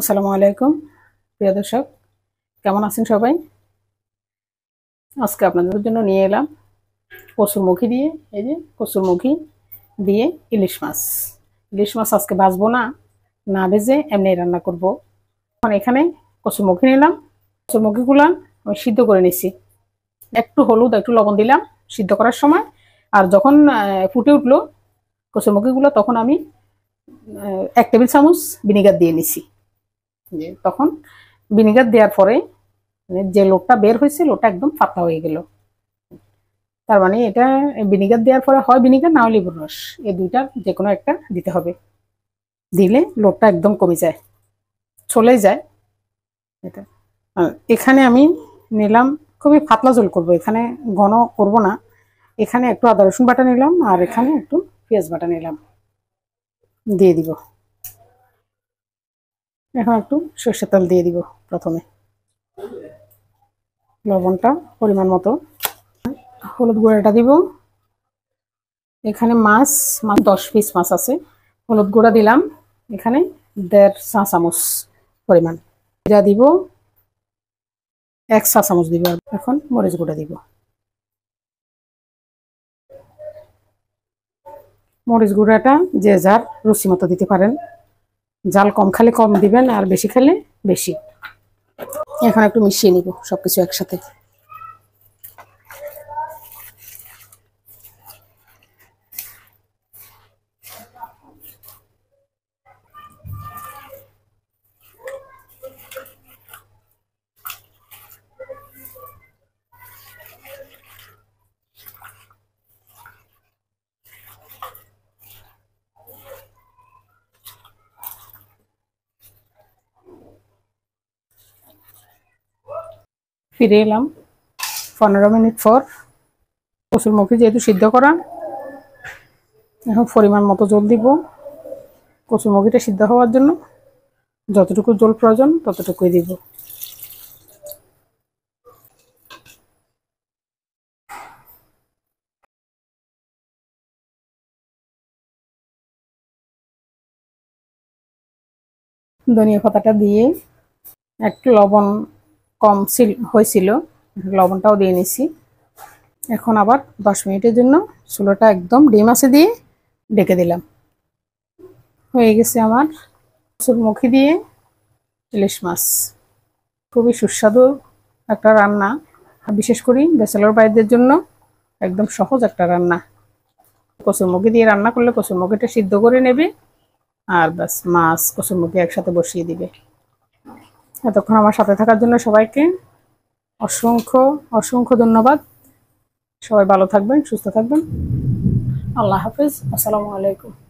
আসসালামু আলাইকুম প্রিয় দর্শক কেমন আছেন সবাই আজকে আপনাদের জন্য নিয়ে এলাম মুখি দিয়ে এই যে মুখি দিয়ে ইলিশ মাছ ইলিশ মাছ আজকে ভাজবো না না ভেজে এমনি রান্না করব এখন এখানে মুখি নিলাম কচুরমুখীগুলো আমি সিদ্ধ করে নিছি একটু হলুদ একটু লবণ দিলাম সিদ্ধ করার সময় আর যখন ফুটে উঠলো কচুরমুখীগুলো তখন আমি এক টেবিল চামচ ভিনিগার দিয়ে নিছি যে তখন ভিনেগার দেওয়ার পরে মানে যে লোকটা বের হয়েছিল ওটা একদম পাতলা হয়ে গেল তার মানে এটা ভিনিগার দেওয়ার পরে হয় ভিনেগার না হলে লেবুর রস এই দুইটা যে কোনো একটা দিতে হবে দিলে লোকটা একদম কমে যায় চলে যায় এটা এখানে আমি নিলাম খুবই ফাতলা জল করব এখানে ঘন করব না এখানে একটু আদা রসুন বাটা নিলাম আর এখানে একটু পেঁয়াজ বাটা নিলাম দিয়ে দিব এখন একটু সর্ষের তেল দিয়ে দিব প্রথমে লবণটা পরিমাণ মতো হলুদ গুঁড়াটা দিব এখানে মাছ মাছ দশ পিস মাছ আছে হলুদ গুঁড়া দিলাম এখানে দেড় চা চামচ পরিমাণ জিরা দিব এক চা চামচ দিব এখন মরিচ গুঁড়া দিব মরিচ গুঁড়াটা যে যার রুচি মতো দিতে পারেন জাল কম খালে কম দিবেন আর বেশি খালে বেশি এখন একটু মিশিয়ে নিব সবকিছু একসাথে ফিরে এলাম পনেরো মিনিট পর কচুরমুখী যেহেতু সিদ্ধ করা এখন পরিমাণ মতো জল দিব মুখিটা সিদ্ধ হওয়ার জন্য যতটুকু জল প্রয়োজন ততটুকুই দিব ধনিয়া পাতাটা দিয়ে একটু লবণ কম হয়েছিল লবণটাও দিয়ে নিছি এখন আবার দশ মিনিটের জন্য চুলোটা একদম ডিম আছে দিয়ে ডেকে দিলাম হয়ে গেছে আমার মুখি দিয়ে ইলিশ মাছ খুবই সুস্বাদু একটা রান্না বিশেষ করি ব্যাচেলর বাইদের জন্য একদম সহজ একটা রান্না কচুরমুখি দিয়ে রান্না করলে কচুরমুখিটা সিদ্ধ করে নেবে আর ব্যাস মাছ কচুরমুখি একসাথে বসিয়ে দিবে এতক্ষণ আমার সাথে থাকার জন্য সবাইকে অসংখ্য অসংখ্য ধন্যবাদ সবাই ভালো থাকবেন সুস্থ থাকবেন আল্লাহ হাফিজ আসসালামু আলাইকুম